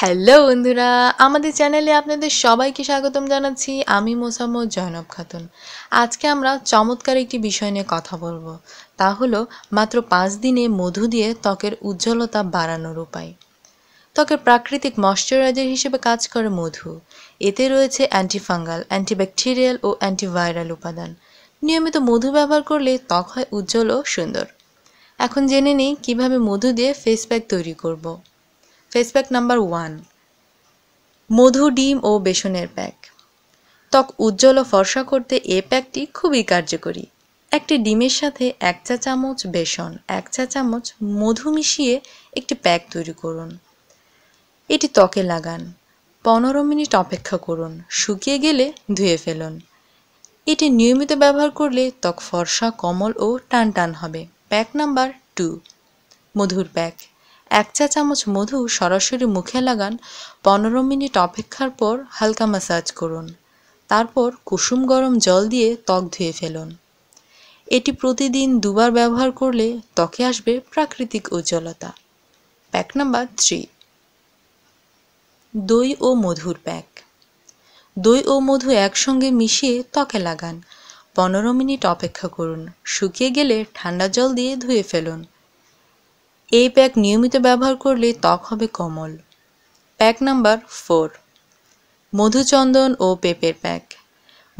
hello বন্ধুরা আমাদের চ্যানেলে আপনাদের সবাইকে স্বাগতম জানাচ্ছি আমি মোসাম্মদ জয়নব খাতুন আজকে আমরা চমৎকার একটি বিষয় নিয়ে কথা বলবো তা হলো মাত্র পাঁচ দিনে মধু দিয়ে ত্বকের উজ্জ্বলতা বাড়ানোর উপায় ত্বকের প্রাকৃতিক ময়শ্চারাইজার হিসেবে কাজ করে মধু এতে রয়েছে অ্যান্টিফাঙ্গাল অ্যান্টিব্যাকটেরিয়াল ও অ্যান্টিভাইরাল উপাদান নিয়মিত মধু ব্যবহার করলে ত্বক হয় উজ্জ্বল ও সুন্দর এখন জেনে নিই কীভাবে মধু দিয়ে ফেস প্যাক তৈরি করবো ফেস প্যাক নাম্বার ওয়ান মধু ডিম ও বেসনের প্যাক ত্বক উজ্জ্বল ও ফর্সা করতে এ প্যাকটি খুবই কার্যকরী একটি ডিমের সাথে এক চা চামচ বেসন এক চা চামচ মধু মিশিয়ে একটি প্যাক তৈরি করুন এটি ত্বকে লাগান পনেরো মিনিট অপেক্ষা করুন শুকিয়ে গেলে ধুয়ে ফেলুন এটি নিয়মিত ব্যবহার করলে ত্বক ফর্সা কমল ও টান টান হবে প্যাক নাম্বার টু মধুর প্যাক এক চা চামচ মধু সরাসরি মুখে লাগান পনেরো মিনিট অপেক্ষার পর হালকা ম্যাসাজ করুন তারপর কুসুম গরম জল দিয়ে ত্বক ধুয়ে ফেলুন এটি প্রতিদিন দুবার ব্যবহার করলে ত্বকে আসবে প্রাকৃতিক উজ্জ্বলতা প্যাক নাম্বার থ্রি দই ও মধুর প্যাক দই ও মধু একসঙ্গে মিশিয়ে ত্বকে লাগান পনেরো মিনিট অপেক্ষা করুন শুকিয়ে গেলে ঠান্ডা জল দিয়ে ধুয়ে ফেলুন এই প্যাক নিয়মিত ব্যবহার করলে ত্বক হবে কোমল প্যাক নাম্বার ফোর মধুচন্দন ও পেঁপের প্যাক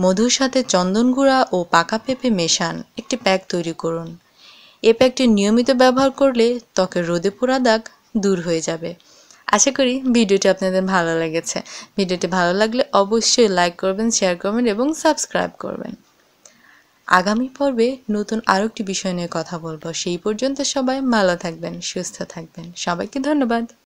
মধুর সাথে চন্দন গুঁড়া ও পাকা পেঁপে মেশান একটি প্যাক তৈরি করুন এ প্যাকটি নিয়মিত ব্যবহার করলে ত্বকের রোদে পোড়া দাগ দূর হয়ে যাবে আশা করি ভিডিওটি আপনাদের ভালো লেগেছে ভিডিওটি ভালো লাগলে অবশ্যই লাইক করবেন শেয়ার করবেন এবং সাবস্ক্রাইব করবেন আগামী পর্বে নতুন আরও একটি বিষয় নিয়ে কথা বলবো সেই পর্যন্ত সবাই ভালো থাকবেন সুস্থ থাকবেন সবাইকে ধন্যবাদ